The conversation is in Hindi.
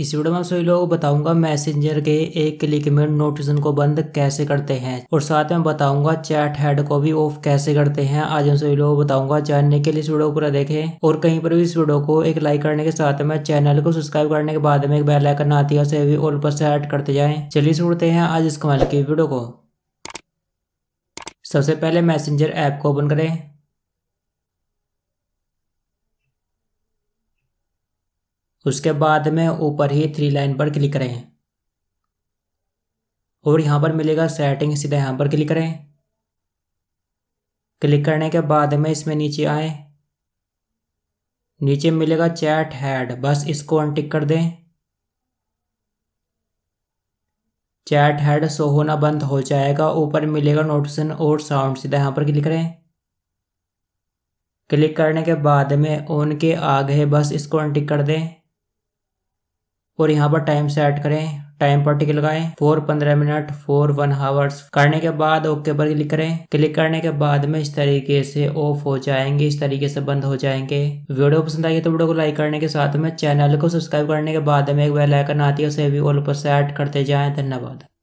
इस वीडियो में सभी लोग बताऊंगा मैसेंजर के एक क्लिक में नोटिफिकेशन को बंद कैसे करते हैं और साथ में बताऊंगा चैट हेड को भी ऑफ कैसे करते हैं आज हम सभी को बताऊंगा जानने के लिए इस वीडियो पूरा देखें और कहीं पर भी इस वीडियो को एक लाइक करने के साथ में चैनल को सब्सक्राइब करने के बाद में एक बेल आइकन आती है उसे भी ऑल पर सेट करते जाए चलिए सुनते हैं आज इस कमाल की वीडियो को सबसे पहले मैसेंजर ऐप को ओपन करें उसके बाद में ऊपर ही थ्री लाइन पर क्लिक करें और यहाँ पर मिलेगा सेटिंग सीधा यहाँ पर क्लिक करें क्लिक करने के बाद में इसमें नीचे आए नीचे मिलेगा चैट हैड बस इसको अनटिक कर दें चैट हैड सो होना बंद हो जाएगा ऊपर मिलेगा नोटिसन और साउंड सीधा यहाँ पर क्लिक करें क्लिक करने के बाद में ऑन के आगे बस इसको अनटिक कर दें और यहाँ पर टाइम सेट करें टाइम पर टिक लगाएं फोर पंद्रह मिनट फोर वन हावर्स करने के बाद ओके पर क्लिक करें क्लिक करने के बाद में इस तरीके से ऑफ हो जाएंगे इस तरीके से बंद हो जाएंगे वीडियो पसंद आई तो वीडियो को लाइक करने के साथ में चैनल को सब्सक्राइब करने के बाद में एक बेल आइकन आती है उसे भी ऑल पर सेट करते जाएं धन्यवाद